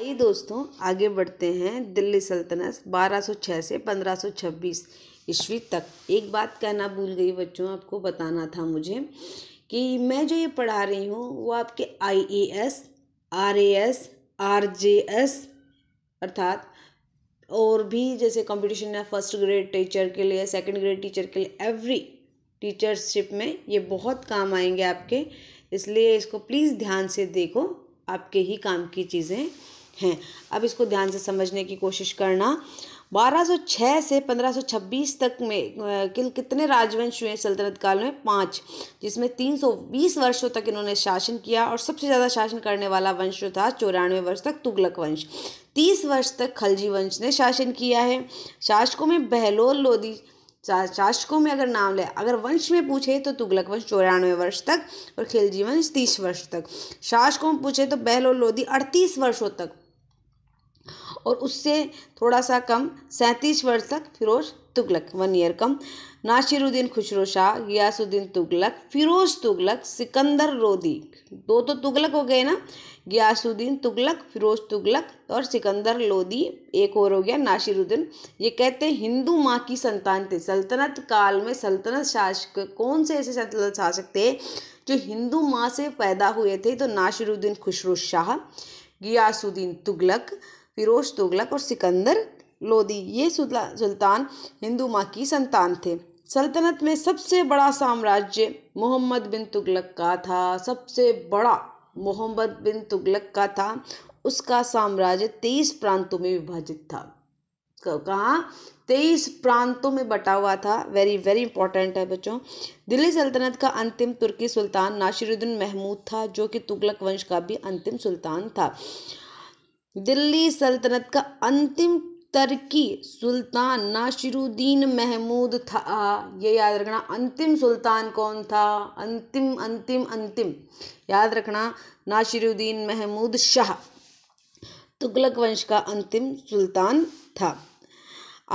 आइए दोस्तों आगे बढ़ते हैं दिल्ली सल्तनत 1206 से 1526 ईस्वी तक एक बात कहना भूल गई बच्चों आपको बताना था मुझे कि मैं जो ये पढ़ा रही हूँ वो आपके I A S R A S R J S अर्थात और भी जैसे कंपटीशन है फर्स्ट ग्रेड टीचर के लिए सेकंड ग्रेड टीचर के लिए एवरी टीचरशिप में ये बहुत काम आएंगे आपके इसलिए इसको प्लीज़ ध्यान से देखो आपके ही काम की चीज़ें हैं अब इसको ध्यान से समझने की कोशिश करना 1206 से 1526 तक में किल कितने राजवंश हुए सल्तनत काल में पाँच जिसमें 320 वर्षों तक इन्होंने शासन किया और सबसे ज़्यादा शासन करने वाला वंश जो था चौरानवे वर्ष तक तुगलक वंश तीस वर्ष तक खलजी वंश ने शासन किया है शासकों में बहलोल लोधी शासकों में अगर नाम ले अगर वंश में पूछे तो तुगलक वंश चौरानवे वर्ष तक और खिलजी वंश तीस वर्ष तक शासकों में पूछे तो बहलोल लोदी अड़तीस वर्षों तक और उससे थोड़ा सा कम सैंतीस वर्ष तक फिरोज तुगलक वन ईयर कम नासिरुद्दीन खुशरो शाह गियासुद्दीन तुगलक फिरोज तुगलक सिकंदर लोदी दो तो तुगलक हो गए ना गियासुद्दीन तुगलक फिरोज तुगलक और सिकंदर लोदी एक और हो गया नासिरुद्दीन ये कहते हैं हिंदू माँ की संतान थे सल्तनत काल में सल्तनत शासक कौन से ऐसे सल्तनत शासक थे जो हिंदू माँ से पैदा हुए थे तो नासिरुद्दीन खुशरो शाह गियासुद्दीन तुगलक फिरोज तुगलक और सिकंदर लोदी ये सुल्तान हिंदू माँ की संतान थे सल्तनत में सबसे बड़ा साम्राज्य मोहम्मद बिन तुगलक का था सबसे बड़ा मोहम्मद बिन तुगलक का था उसका साम्राज्य तेईस प्रांतों में विभाजित था कहाँ तेईस प्रांतों में बटा हुआ था वेरी वेरी इंपॉर्टेंट है बच्चों दिल्ली सल्तनत का अंतिम तुर्की सुल्तान नासिरुद्दीन महमूद था जो कि तुगलक वंश का भी अंतिम सुल्तान था दिल्ली सल्तनत का अंतिम तर्की सुल्तान नासिरुद्दीन महमूद था ये याद रखना अंतिम सुल्तान कौन था अंतिम अंतिम अंतिम याद रखना नासिरुद्दीन महमूद शाह तुगलक वंश का अंतिम सुल्तान था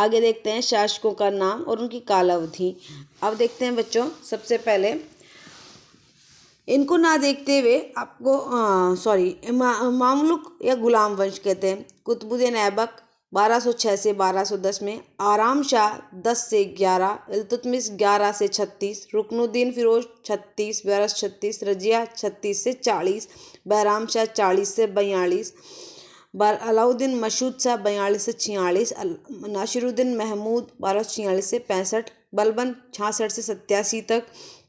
आगे देखते हैं शासकों का नाम और उनकी कालावधि अब देखते हैं बच्चों सबसे पहले इनको ना देखते हुए आपको सॉरी मा, मामलुक या गुलाम वंश कहते हैं कुतुबुद्दीन ऐबक 1206 से 1210 में आराम शाह दस से 11 इल्तुतमिस 11 से 36 रुकनुद्दीन फिरोज 36 बैरस 36 रजिया 36 से 40 बहराम शाह 40 से बयालीस बार अलाउद्दीन मशहूद शाह बयालीस से छियालीस नासिरुद्दीन महमूद बारह सौ छियालीस से पैंसठ बलबन छियासठ से सत्यासी तक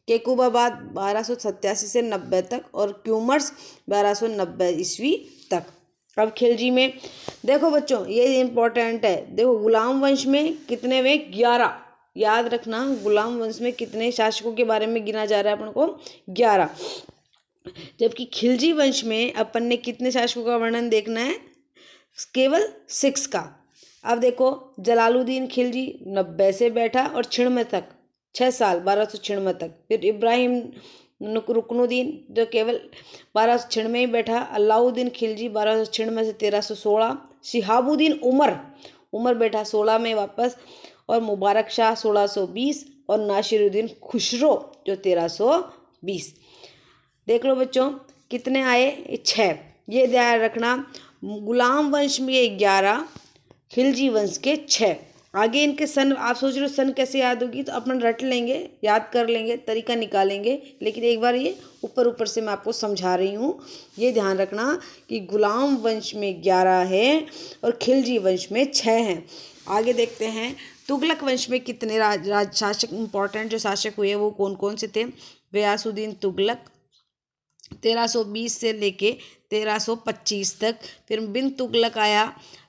केकुबाबाद बारह सौ सत्तासी से नब्बे तक और क्यूमर्स बारह सौ नब्बे ईस्वी तक अब खिलजी में देखो बच्चों ये इम्पोर्टेंट है देखो गुलाम वंश में कितने में ग्यारह याद रखना गुलाम वंश में कितने शासकों के बारे में गिना जा रहा है अपन को ग्यारह जबकि खिलजी वंश में अपन ने कितने शासकों का वर्णन देखना है केवल सिक्स का अब देखो जलालुद्दीन खिलजी नब्बे से बैठा और छिणमे तक छः साल बारह सौ छिणवे तक फिर इब्राहिम रुकनुद्दीन जो केवल बारह सौ छिणवे ही बैठा अलाउद्दीन खिलजी बारह सौ छिणवे से तेरह सौ सोलह शिहाबुद्दीन उमर उमर बैठा सोलह में वापस और मुबारक शाह सोलह सौ बीस और नाशिरुद्दीन खुशरो जो तेरह सौ बीस देख लो बच्चों कितने आए छः ये ध्यान रखना गुलाम वंश में ग्यारह खिलजी वंश के छः आगे इनके सन आप सोच रहे हो सन कैसे याद होगी तो अपन रट लेंगे याद कर लेंगे तरीका निकालेंगे लेकिन एक बार ये ऊपर ऊपर से मैं आपको समझा रही हूँ ये ध्यान रखना कि गुलाम वंश में ग्यारह है और खिलजी वंश में छः हैं आगे देखते हैं तुगलक वंश में कितने राज, राज शासक इम्पोर्टेंट जो शासक हुए वो कौन कौन से थे व्यासुद्दीन तुगलक तेरह सौ बीस से लेके तेरह सौ पच्चीस तक फिर बिन तुगलक आया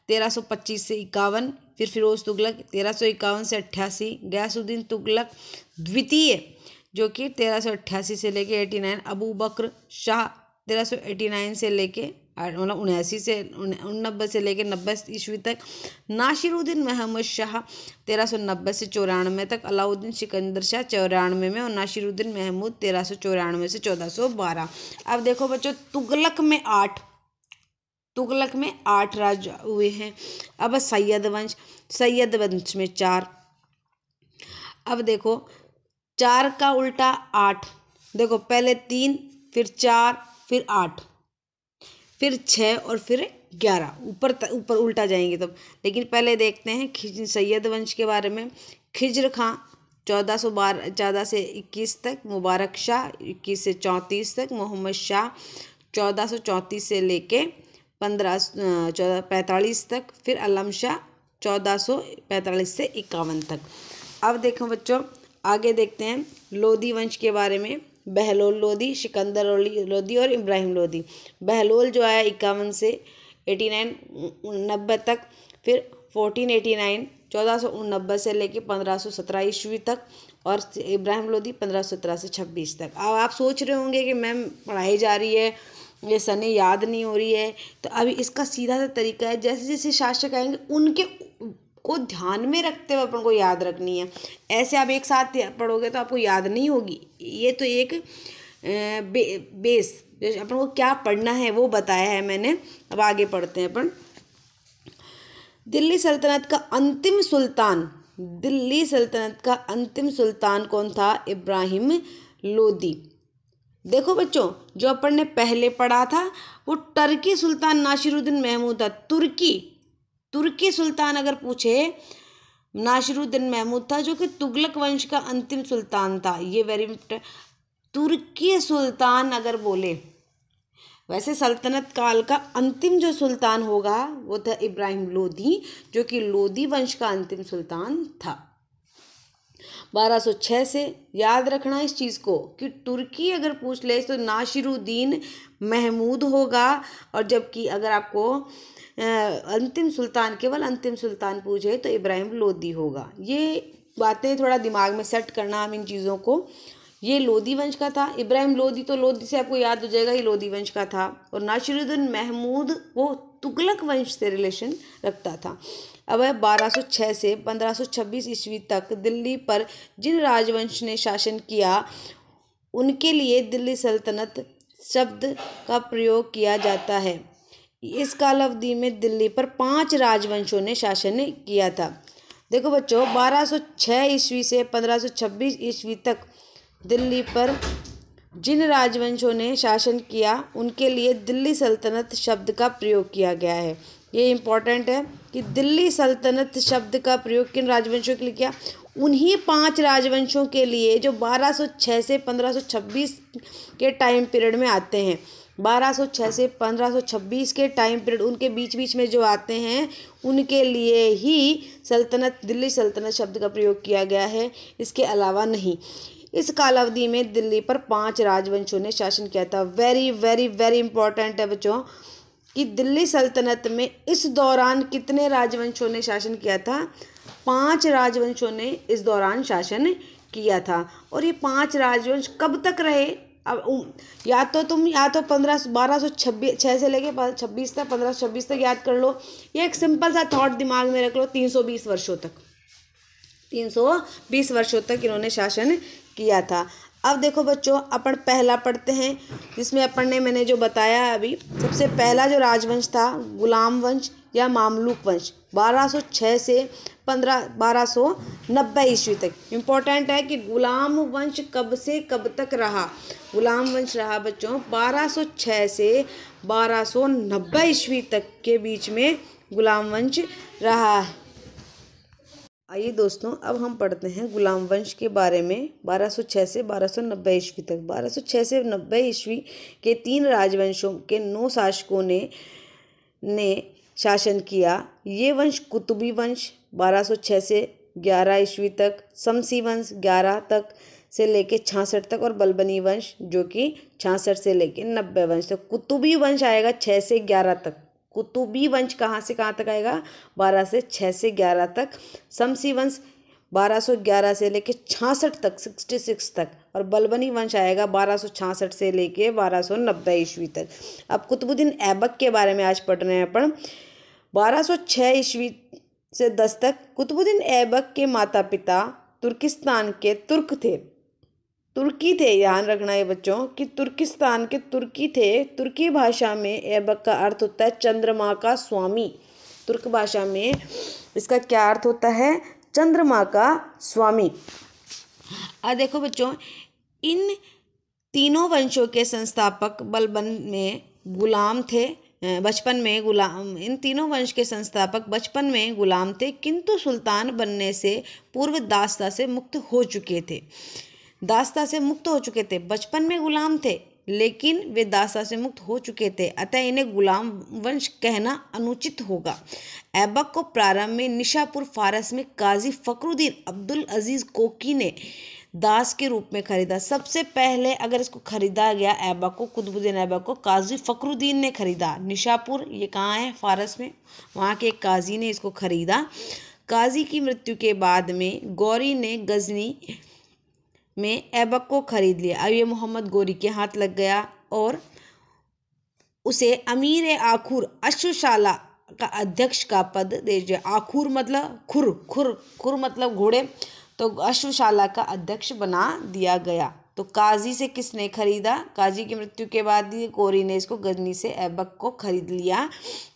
तेरह सौ पच्चीस से इक्यावन फिर फिरोज तुगलक तेरह सौ इक्यावन से अट्ठासी गयासुद्दीन तुगलक द्वितीय जो कि तेरह सौ अट्ठासी से लेके एटी नाइन अबू बकर शाह तेरह सौ एटी नाइन से लेके मतलब उन्यासी से नब्बे से लेकर नब्बे ईस्वी तक नासिरुद्दीन महमद शाह तेरह सौ नब्बे से चौरानवे तक अलाउद्दीन सिकंदर शाह चौरानवे में और नाशिरुद्दीन महमूद तेरह सौ चौरानवे से चौदह सौ बारह अब देखो बच्चों तुगलक में आठ तुगलक में आठ राज हुए हैं अब सैयद वंश सैयद वंश में चार अब देखो चार का उल्टा आठ देखो पहले तीन फिर चार फिर आठ फिर छः और फिर ग्यारह ऊपर ऊपर उल्टा जाएंगे तब लेकिन पहले देखते हैं खिज सैयद वंश के बारे में खिजर खां चौदह सौ बारह चौदह से इक्कीस तक मुबारक शाह इक्कीस से चौंतीस तक मोहम्मद शाह चौदह सौ चौंतीस से लेके पंद्रह चौदह पैंतालीस तक फिर अलम शाह चौदह सौ पैंतालीस से इक्यावन तक अब देखो बच्चों आगे देखते हैं लोधी वंश के बारे में बहलोल लोधी सिकंदर लोधी और इब्राहिम लोधी बहलोल जो आया इक्यावन से एटी नाइन नब्बे तक फिर फोर्टीन एटी नाइन चौदह सौ उननब्बे से लेके पंद्रह सौ सत्रह ईस्वी तक और इब्राहिम लोधी पंद्रह सौ सत्रह से छब्बीस तक अब आप सोच रहे होंगे कि मैम पढ़ाई जा रही है ये सने याद नहीं हो रही है तो अभी इसका सीधा सा तरीका है जैसे जैसे शासक आएंगे उनके को ध्यान में रखते हुए अपन को याद रखनी है ऐसे आप एक साथ पढ़ोगे तो आपको याद नहीं होगी ये तो एक बे, बेस जैसे अपन को क्या पढ़ना है वो बताया है मैंने अब आगे पढ़ते हैं अपन दिल्ली सल्तनत का अंतिम सुल्तान दिल्ली सल्तनत का अंतिम सुल्तान कौन था इब्राहिम लोदी देखो बच्चों जो अपन ने पहले पढ़ा था वो टर्की सुल्तान नाशिरुद्दीन महमूद था तुर्की तुर्की सुल्तान अगर पूछे नाशिरुद्दीन महमूद था जो कि तुगलक वंश का अंतिम सुल्तान था ये वेरी तुर्की सुल्तान अगर बोले वैसे सल्तनत काल का अंतिम जो सुल्तान होगा वो था इब्राहिम लोधी जो कि लोधी वंश का अंतिम सुल्तान था 1206 से याद रखना इस चीज़ को कि तुर्की अगर पूछ ले तो नाशिरुद्दीन महमूद होगा और जबकि अगर आपको अंतिम सुल्तान केवल अंतिम सुल्तान पूछे तो इब्राहिम लोदी होगा ये बातें थोड़ा दिमाग में सेट करना हम इन चीज़ों को ये लोधी वंश का था इब्राहिम लोधी तो लोधी से आपको याद हो जाएगा ये लोधी वंश का था और नासिरुद्दीन महमूद वो तुगलक वंश से रिलेशन रखता था अब है 1206 से 1526 ईस्वी तक दिल्ली पर जिन राजवंश ने शासन किया उनके लिए दिल्ली सल्तनत शब्द का प्रयोग किया जाता है इस काल अवधि में दिल्ली पर पांच राजवंशों ने शासन किया था देखो बच्चों 1206 ईस्वी से 1526 ईस्वी तक दिल्ली पर जिन राजवंशों ने शासन किया उनके लिए दिल्ली सल्तनत शब्द का प्रयोग किया गया है ये इम्पॉर्टेंट है कि दिल्ली सल्तनत शब्द का प्रयोग किन राजवंशों के लिए किया उन्हीं पांच राजवंशों के लिए जो 1206 से 1526 के टाइम पीरियड में आते हैं 1206 से 1526 के टाइम पीरियड उनके बीच बीच में जो आते हैं उनके लिए ही सल्तनत दिल्ली सल्तनत शब्द का प्रयोग किया गया है इसके अलावा नहीं इस कालावधि में दिल्ली पर पांच राजवंशों ने शासन किया था वेरी वेरी वेरी इंपॉर्टेंट है बच्चों कि दिल्ली सल्तनत में इस दौरान कितने राजवंशों ने शासन किया था पांच राजवंशों ने इस दौरान शासन किया था और ये पांच राजवंश कब तक रहे अब या तो तुम या तो पंद्रह बारह सौ छब्बीस छः से लेके छब्बीस तक पंद्रह सौ छब्बीस तक याद कर लो ये एक सिंपल सा थॉट दिमाग में रख लो तीन सौ बीस वर्षों तक तीन सौ बीस वर्षों तक इन्होंने शासन किया था अब देखो बच्चों अपन पहला पढ़ते हैं जिसमें अपन ने मैंने जो बताया है अभी सबसे पहला जो राजवंश था गुलाम वंश या मामलूक वंश 1206 से पंद्रह बारह सौ नब्बे ईस्वी तक इम्पोर्टेंट है कि गुलाम वंश कब से कब तक रहा गुलाम वंश रहा बच्चों 1206 से 1290 ईस्वी तक के बीच में गुलाम वंश रहा आइए दोस्तों अब हम पढ़ते हैं गुलाम वंश के बारे में 1206 से 1290 ईस्वी तक 1206 से 90 ईस्वी के तीन राजवंशों के नौ शासकों ने ने शासन किया ये वंश कुतुबी वंश 1206 से 11 ईस्वी तक समसी वंश 11 तक से लेके छासठ तक और बलबनी वंश जो कि छासठ से लेके नब्बे वंश तक कुतुबी वंश आएगा छः से ग्यारह तक कुतुबी तो वंश कहाँ से कहाँ तक आएगा बारह से छः से ग्यारह तक शमसी वंश बारह सौ ग्यारह से लेके छासठ तक सिक्सटी सिक्स तक और बलबनी वंश आएगा बारह सौ छासठ से लेके बारह सौ नब्बे ईस्वी तक अब कुतुबुद्दीन ऐबक के बारे में आज पढ़ रहे हैं अपन बारह सौ छः ईस्वी से दस तक कुतुबुद्दीन ऐबक के माता पिता तुर्किस्तान के तुर्क थे तुर्की थे ध्यान रखना है बच्चों कि तुर्किस्तान के तुर्की थे तुर्की भाषा में ऐबक का अर्थ होता है चंद्रमा का स्वामी तुर्क भाषा में इसका क्या अर्थ होता है चंद्रमा का स्वामी आ देखो बच्चों इन तीनों वंशों के संस्थापक बलबन में गुलाम थे बचपन में गुलाम इन तीनों वंश के संस्थापक बचपन में गुलाम थे किंतु सुल्तान बनने से पूर्व दास्ता से मुक्त हो चुके थे दासता से मुक्त हो चुके थे बचपन में गुलाम थे लेकिन वे दासता से मुक्त हो चुके थे अतः इन्हें गुलाम वंश कहना अनुचित होगा ऐबक को प्रारंभ में निशापुर फारस में काजी फ़करुद्दीन अब्दुल अजीज़ कोकी ने दास के रूप में खरीदा सबसे पहले अगर इसको खरीदा गया ऐबक को कुतुबुद्दीन ऐबक को काजी फ़करुद्दीन ने खरीदा निशापुर ये कहाँ है फारस में वहाँ के एक काजी ने इसको खरीदा काजी की मृत्यु के बाद में गौरी ने गजनी में ऐबक को ख़रीद लिया अब ये मोहम्मद गोरी के हाथ लग गया और उसे अमीर आखुर अश्वशाला का अध्यक्ष का पद दे दिया आखुर मतलब खुर खुर खुर मतलब घोड़े तो अश्वशाला का अध्यक्ष बना दिया गया तो काजी से किसने खरीदा काजी की मृत्यु के बाद ही कोरी ने इसको गजनी से ऐबक को खरीद लिया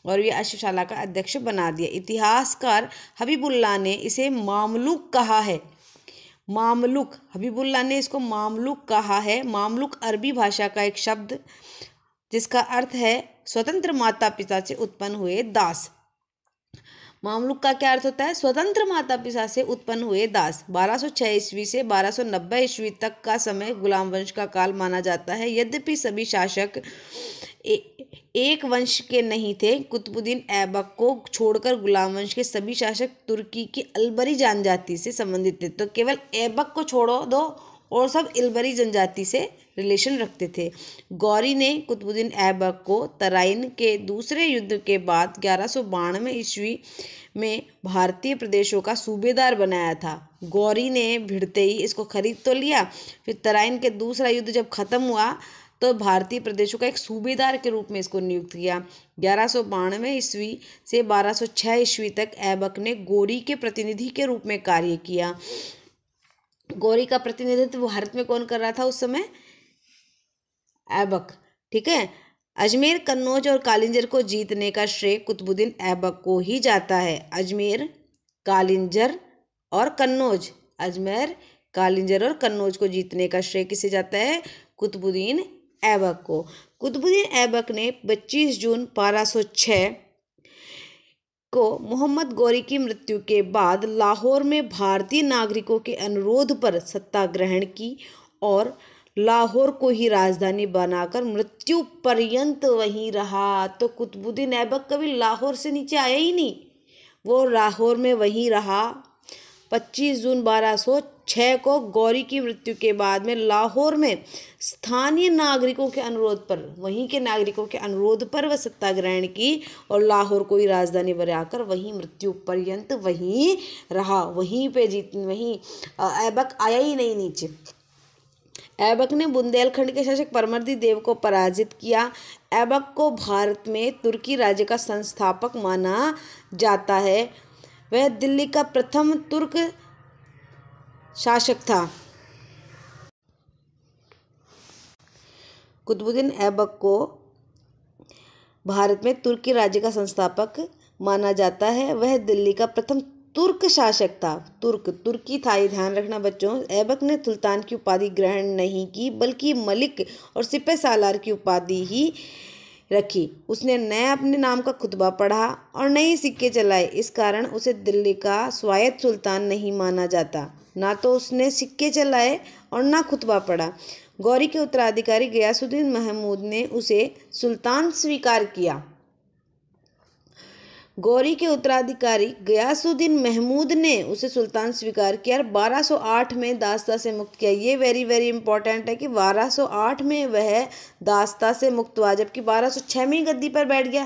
और ये अश्वशाला का अध्यक्ष बना दिया इतिहासकार हबीबुल्ला ने इसे मामलूक कहा है मामलुक हबीबुल्ला ने इसको मामलुक कहा है मामलुक अरबी भाषा का एक शब्द जिसका अर्थ है स्वतंत्र माता पिता से उत्पन्न हुए दास मामलुक का क्या अर्थ होता है स्वतंत्र माता पिता से उत्पन्न हुए दास 1206 ईस्वी से 1290 ईस्वी तक का समय गुलाम वंश का काल माना जाता है यद्यपि सभी शासक एक वंश के नहीं थे कुतुबुद्दीन ऐबक को छोड़कर गुलाम वंश के सभी शासक तुर्की की अलबरी जनजाति से संबंधित थे तो केवल ऐबक को छोड़ो दो और सब इलबरी जनजाति से रिलेशन रखते थे गौरी ने कुतुबुद्दीन ऐबक को तराइन के दूसरे युद्ध के बाद ग्यारह सौ बानवे ईस्वी में भारतीय प्रदेशों का सूबेदार बनाया था गौरी ने भिड़ते ही इसको खरीद तो लिया फिर तराइन के दूसरा युद्ध जब ख़त्म हुआ तो भारतीय प्रदेशों का एक सूबेदार के रूप में इसको नियुक्त किया ग्यारह सौ बानवे ईस्वी से बारह सौ छः ईस्वी तक ऐबक ने गोरी के प्रतिनिधि के रूप में कार्य किया गोरी का प्रतिनिधित्व भारत में कौन कर रहा था उस समय ऐबक ठीक है अजमेर कन्नौज और कालिंजर को जीतने का श्रेय कुतुबुद्दीन ऐबक को ही जाता है अजमेर कालिंजर और कन्नौज अजमेर कालिंजर और कन्नौज को जीतने का श्रेय किसे जाता है कुतुबुद्दीन ऐबक को कुतुबुद्दीन ऐबक ने 25 जून 1206 को मोहम्मद गौरी की मृत्यु के बाद लाहौर में भारतीय नागरिकों के अनुरोध पर सत्ता ग्रहण की और लाहौर को ही राजधानी बनाकर मृत्यु पर्यंत वहीं रहा तो कुतुबुद्दीन ऐबक कभी लाहौर से नीचे आया ही नहीं वो लाहौर में वहीं रहा 25 जून बारह छः को गौरी की मृत्यु के बाद में लाहौर में स्थानीय नागरिकों के अनुरोध पर वहीं के नागरिकों के अनुरोध पर वह सत्ता ग्रहण की और लाहौर को ही राजधानी बनाकर वहीं मृत्यु पर्यंत वहीं रहा वहीं पे जीत वहीं ऐबक आया ही नहीं नीचे ऐबक ने बुंदेलखंड के शासक परमर्दी देव को पराजित किया ऐबक को भारत में तुर्की राज्य का संस्थापक माना जाता है वह दिल्ली का प्रथम तुर्क शासक था कुतुबुद्दीन ऐबक को भारत में तुर्की राज्य का संस्थापक माना जाता है वह दिल्ली का प्रथम तुर्क शासक था तुर्क तुर्की था ये ध्यान रखना बच्चों ऐबक ने सुल्तान की उपाधि ग्रहण नहीं की बल्कि मलिक और सिपह सालार की उपाधि ही रखी उसने न अपने नाम का खुतबा पढ़ा और न ही सिक्के चलाए इस कारण उसे दिल्ली का स्वायत्त सुल्तान नहीं माना जाता ना तो उसने सिक्के चलाए और ना खुतबा पढ़ा गौरी के उत्तराधिकारी गयासुद्दीन महमूद ने उसे सुल्तान स्वीकार किया गौरी के उत्तराधिकारी गयासुद्दीन महमूद ने उसे सुल्तान स्वीकार किया और 1208 में दास्ता से मुक्त किया ये वेरी वेरी इंपॉर्टेंट है कि 1208 में वह दास्ता से मुक्त हुआ जबकि 1206 में गद्दी पर बैठ गया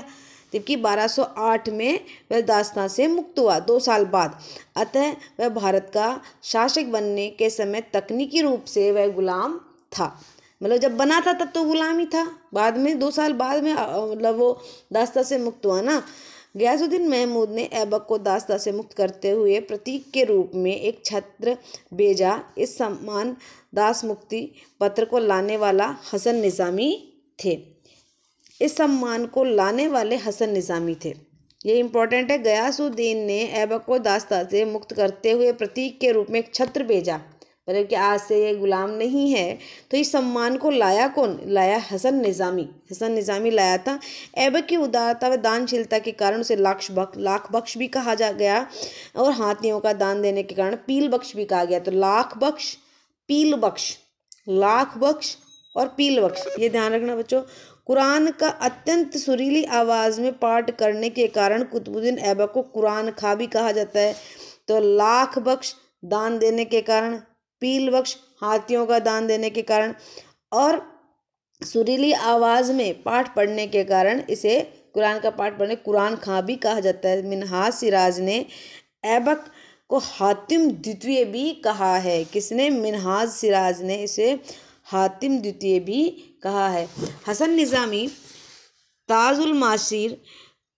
जबकि 1208 में वह दास्ता से मुक्त हुआ दो साल बाद अतः वह भारत का शासक बनने के समय तकनीकी रूप से वह गुलाम था मतलब जब बना था तब तो गुलाम ही था बाद में दो साल बाद में मतलब वो दास्ता से मुक्त हुआ ना गयासुद्दीन महमूद ने ऐबक को दासता से मुक्त करते हुए प्रतीक के रूप में एक छत्र भेजा इस सम्मान दास मुक्ति पत्र को लाने वाला हसन निज़ामी थे इस सम्मान को लाने वाले हसन निज़ामी थे ये इंपॉर्टेंट है गयासुद्दीन ने ऐबक को दास्ता से मुक्त करते हुए प्रतीक के रूप में एक छत्र भेजा मतलब कि आज से ये ग़ुलाम नहीं है तो इस सम्मान को लाया कौन लाया हसन निज़ामी हसन निज़ामी लाया था ऐबक की उदारता व दानशीलता के कारण उसे लाक्ष बख लाख बख्श भी कहा जा गया और हाथियों का दान देने के कारण पील बख्श भी कहा गया तो लाख बख्श पील बख्श लाख बख्श और पील बख्श ये ध्यान रखना बच्चों कुरान का अत्यंत सुरीली आवाज़ में पाठ करने के कारण कुतुबुद्दीन ऐबक को कुरान खा भी कहा जाता है तो लाख बख्श दान देने के कारण पील वृक्ष हाथियों का दान देने के कारण और सुरीली आवाज़ में पाठ पढ़ने के कारण इसे कुरान का पाठ पढ़ने कुरान खां भी कहा जाता है मिनहाज सिराज ने ऐबक को हातिम द्वितीय भी कहा है किसने मिनहाज सिराज ने इसे हातिम द्वितीय भी कहा है हसन निज़ामी ताजुल माशिर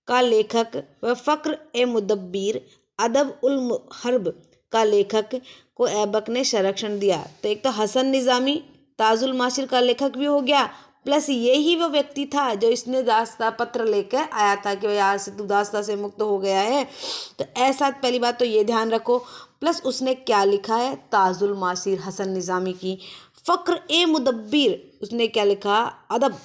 का लेखक व फ़क्र ए मुदब्बीर अदब उल हर्ब का लेखक को ऐबक ने संरक्षण दिया तो एक तो हसन निज़ामी ताजुल माशिर का लेखक भी हो गया प्लस यही वो व्यक्ति था जो इसने दास्ता पत्र लेकर आया था कि वह यार से तू दास्ता से मुक्त हो गया है तो ऐसा पहली बात तो ये ध्यान रखो प्लस उसने क्या लिखा है ताजुल माशिर हसन निज़ामी की फ़क्र ए मुदब्बिर उसने क्या लिखा अदब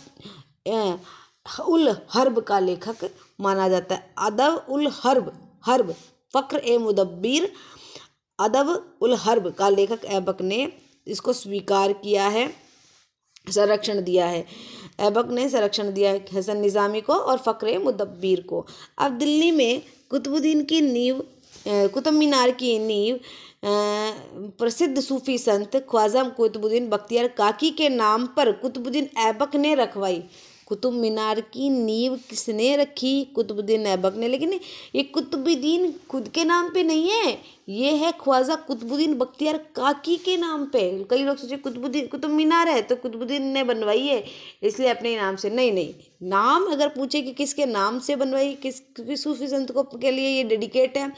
उल हर्ब का लेखक माना जाता है अदब उल हर्ब हर्ब फ़क्र ए मुदब्बिर अदब उल हर्ब का लेखक ऐबक ने इसको स्वीकार किया है संरक्षण दिया है ऐबक ने संरक्षण दिया है हसन निज़ामी को और फ़क्र मुदब्बीर को अब दिल्ली में कुतुबुद्दीन की नींव कुतुब मीनार की नींव प्रसिद्ध सूफी संत ख्वाजा कुतुबुद्दीन बख्तियार काकी के नाम पर कुतुबुद्दीन ऐबक ने रखवाई कुतुब मीनार की नींव किसने रखी कुतुबुद्दीन ऐबक ने लेकिन ये कुतुबुद्दीन खुद के नाम पे नहीं है ये है ख्वाजा कुतुबुद्दीन बख्तियार काकी के नाम पे कई लोग सोचे कुतुबुद्दीन कुतुब मीनार है तो कुतुबुद्दीन ने बनवाई है इसलिए अपने नाम से नहीं नहीं नाम अगर पूछे कि किसके नाम से बनवाई किस क्योंकि सूफी संत को के लिए ये डेडिकेट है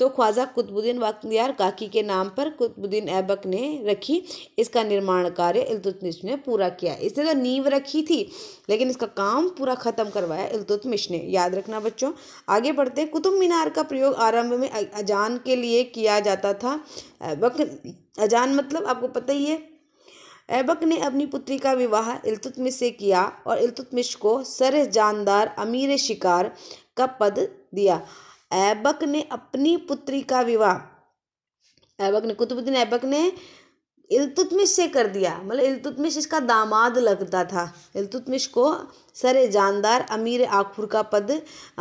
तो ख्वाजा कुतुबुद्दीन बख्तियार काकी के नाम पर कुतुबुद्दीन ऐबक ने रखी इसका निर्माण कार्य इल्तुतमिश ने पूरा किया इसने तो नींव रखी थी लेकिन इसका काम पूरा ख़त्म करवाया इलतुतमिश ने याद रखना बच्चों आगे बढ़ते कुतुब मीनार का प्रयोग आरंभ में अजान के लिए किया जाता था ऐबक अजान मतलब आपको पता ही है ऐबक ने अपनी पुत्री का विवाह इल्तुतमिश से किया और इल्तुतमिश को सर जानदार अमीर शिकार का पद दिया ऐबक ने अपनी पुत्री का विवाह ऐबक ने कुतुबुद्दीन ऐबक ने इलतुतमिश से कर दिया मतलब इलतुतमिश इसका दामाद लगता था इलतुतमिश को सर जानदार अमीर आखुर का पद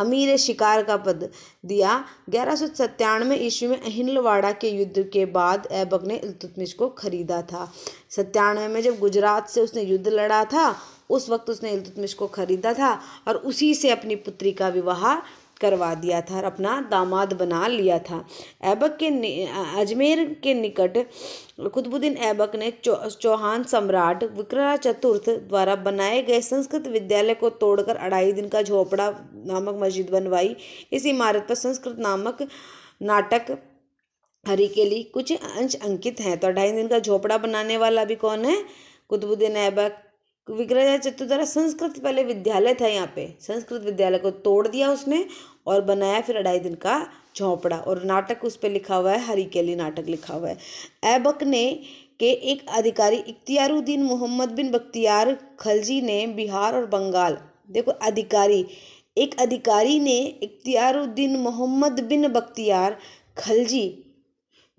अमीर शिकार का पद दिया ग्यारह सौ सत्तानवे ईस्वी में अहिलवाड़ा के युद्ध के बाद ऐबक ने इलतुतमिश को खरीदा था सत्तानवे में जब गुजरात से उसने युद्ध लड़ा था उस वक्त उसने इलतुतमिश को खरीदा था और उसी से अपनी पुत्री का विवाह करवा दिया था और अपना दामाद बना लिया था ऐबक के अजमेर के निकट कुतुबुद्दीन ऐबक ने चौ, चौहान सम्राट विक्रा चतुर्थ द्वारा बनाए गए संस्कृत विद्यालय को तोड़कर अढ़ाई दिन का झोपड़ा नामक मस्जिद बनवाई इस इमारत पर संस्कृत नामक नाटक हरी के लिए कुछ अंश अंकित हैं तो अढ़ाई दिन का झोपड़ा बनाने वाला भी कौन है कुतुबुद्दीन ऐबक विग्रह चतुर्धारा संस्कृत पहले विद्यालय था यहाँ पे संस्कृत विद्यालय को तोड़ दिया उसने और बनाया फिर अढ़ाई दिन का झोंपड़ा और नाटक उस पर लिखा हुआ है हरी केली नाटक लिखा हुआ है ऐबक ने के एक अधिकारी इख्तियारुद्दीन मोहम्मद बिन बख्तियार खलजी ने बिहार और बंगाल देखो अधिकारी एक अधिकारी ने इख्तियारुद्दीन मोहम्मद बिन बख्तियार खलजी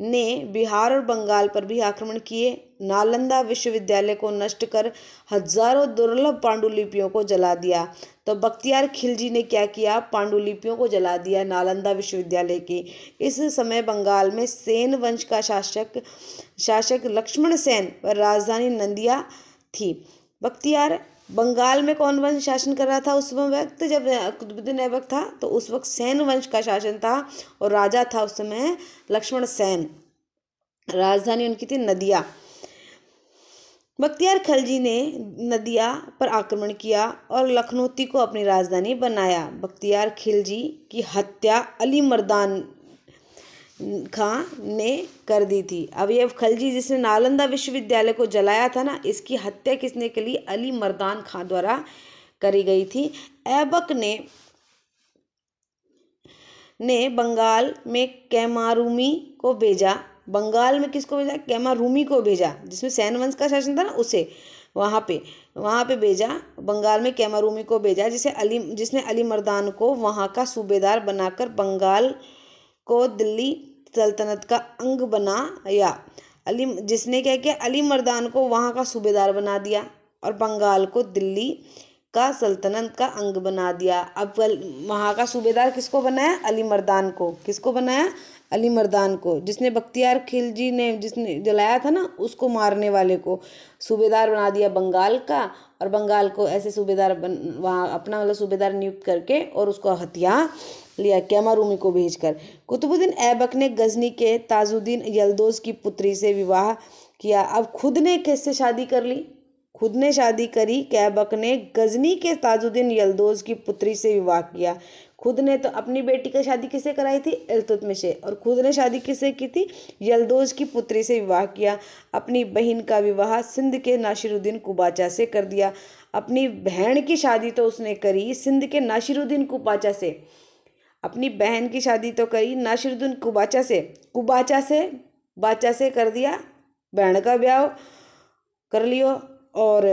ने बिहार और बंगाल पर भी आक्रमण किए नालंदा विश्वविद्यालय को नष्ट कर हजारों दुर्लभ पांडुलिपियों को जला दिया तो बख्तियार खिलजी ने क्या किया पांडुलिपियों को जला दिया नालंदा विश्वविद्यालय के इस समय बंगाल में सेन वंश का शासक शासक लक्ष्मण सेन पर राजधानी नंदिया थी बख्तियार बंगाल में कौन वंश शासन कर रहा था उस वक्त जब कुतुबुद्दीन ऐबक था तो उस वक्त सैन वंश का शासन था और राजा था उस समय लक्ष्मण सैन राजधानी उनकी थी नदिया बख्तियार खलजी ने नदिया पर आक्रमण किया और लखनौती को अपनी राजधानी बनाया बख्तियार खिलजी की हत्या अली मर्दान खां ने कर दी थी अब ये खलजी जिसने नालंदा विश्वविद्यालय को जलाया था ना इसकी हत्या किसने के लिए अली मर्दान खां द्वारा करी गई थी ऐबक ने ने बंगाल में कैमारूमी को भेजा बंगाल में किसको भेजा कैमारूमी को भेजा जिसमें सैन वंश का शासन था ना उसे वहाँ पे वहाँ पे भेजा बंगाल में कैमारूमी को भेजा जिसे अली जिसने अली मर्दान को वहाँ का सूबेदार बनाकर बंगाल को दिल्ली सल्तनत का अंग बनाया अली जिसने क्या किया अली मर्दान को वहाँ का सूबेदार बना दिया और बंगाल को दिल्ली का सल्तनत का अंग बना दिया अब वहाँ का सूबेदार किसको बनाया अली मर्दान को किसको बनाया अली मर्दान को जिसने बख्तियार खिलजी ने जिसने जलाया था ना उसको मारने वाले को सूबेदार बना दिया बंगाल का और बंगाल को ऐसे सूबेदार बन वहाँ अपना वाला सूबेदार नियुक्त करके और उसको हत्या लिया कैमा रूमी को भेजकर कुतुबुद्दीन ऐबक ने गजनी के ताजुद्दीन यलदोज की पुत्री से विवाह किया अब खुद ने कैसे शादी कर ली खुद ने शादी करी कैबक ने गजनी के ताजुद्दीन यलदोज की पुत्री से विवाह किया खुद ने तो अपनी बेटी का शादी किसे कराई थी इलतुतमे से और खुद ने शादी किससे की थी यलदोज की पुत्री से विवाह किया अपनी बहन का विवाह सिंध के नासिरुद्दीन कुबाचा से कर दिया अपनी बहन की शादी तो उसने करी सिंध के नासिरुद्दीन कुबाचा से अपनी बहन की शादी तो करी नासिरुद्दीन कुबाचा से कुबाचा से बाचा से कर दिया बहन का ब्याह कर लियो और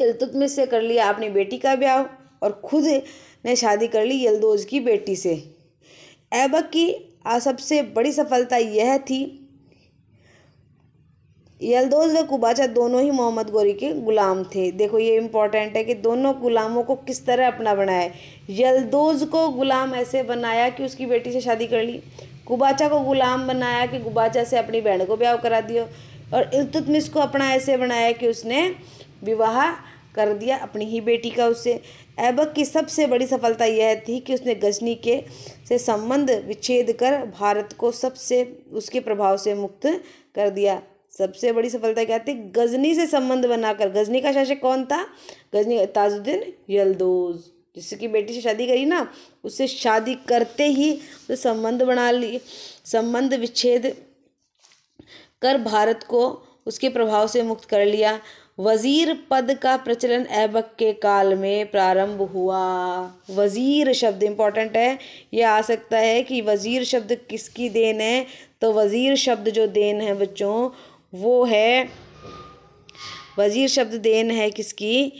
इलतुतमिस से कर लिया अपनी बेटी का ब्याह और खुद ने शादी कर ली यलदोज की बेटी से ऐबक की सबसे बड़ी सफलता यह थी यलदोज व कुबाचा दोनों ही मोहम्मद गोरी के गुलाम थे देखो ये इम्पॉर्टेंट है कि दोनों गुलामों को किस तरह अपना बनाया यलदोज को गुलाम ऐसे बनाया कि उसकी बेटी से शादी कर ली कुबाचा को गुलाम बनाया कि कुबाचा से अपनी बहन को ब्याह करा दियो और इल्तुतमिस को अपना ऐसे बनाया कि उसने विवाह कर दिया अपनी ही बेटी का उससे ऐबक की सबसे बड़ी सफलता यह थी कि उसने गजनी के से संबंध विच्छेद कर भारत को सबसे उसके प्रभाव से मुक्त कर दिया सबसे बड़ी सफलता क्या थी गजनी से संबंध बनाकर गजनी का शासक कौन था गजनी ताजुद्दीन यलदोज की बेटी से शादी करी ना उससे शादी करते ही तो संबंध बना लिए संबंध विच्छेद कर भारत को उसके प्रभाव से मुक्त कर लिया वज़ीर पद का प्रचलन ऐबक के काल में प्रारंभ हुआ वज़ीर शब्द इम्पॉर्टेंट है यह आ सकता है कि वज़ीर शब्द किसकी देन है तो वज़ीर शब्द जो देन है बच्चों वो है वज़ीर शब्द देन है किसकी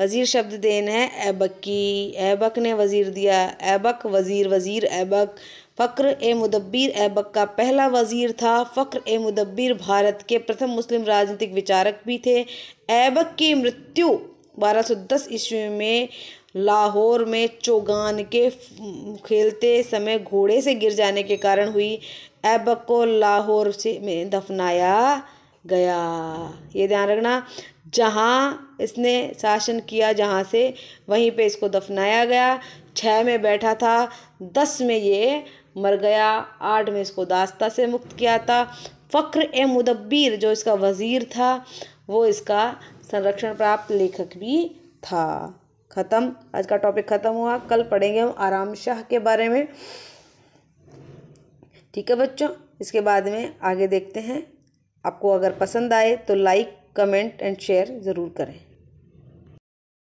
वज़ीर शब्द देन है ऐबक की ऐबक ने वज़ीर दिया ऐबक वज़ीर वज़ीर ऐबक फ़क्र ए मुदब्बिर ऐबक का पहला वज़ीर था फ़क्र ए मुदब्बिर भारत के प्रथम मुस्लिम राजनीतिक विचारक भी थे ऐबक की मृत्यु 1210 ईस्वी में लाहौर में चौगान के खेलते समय घोड़े से गिर जाने के कारण हुई ऐबक को लाहौर से में दफनाया गया ये ध्यान रखना जहाँ इसने शासन किया जहाँ से वहीं पे इसको दफनाया गया छः में बैठा था दस में ये मर गया आठ में इसको दास्ता से मुक्त किया था फ़ख्र ए मुदब्बिर जो इसका वज़ीर था वो इसका संरक्षण प्राप्त लेखक भी था ख़त्म आज का टॉपिक ख़त्म हुआ कल पढ़ेंगे हम आराम शाह के बारे में ठीक है बच्चों इसके बाद में आगे देखते हैं आपको अगर पसंद आए तो लाइक कमेंट एंड शेयर ज़रूर करें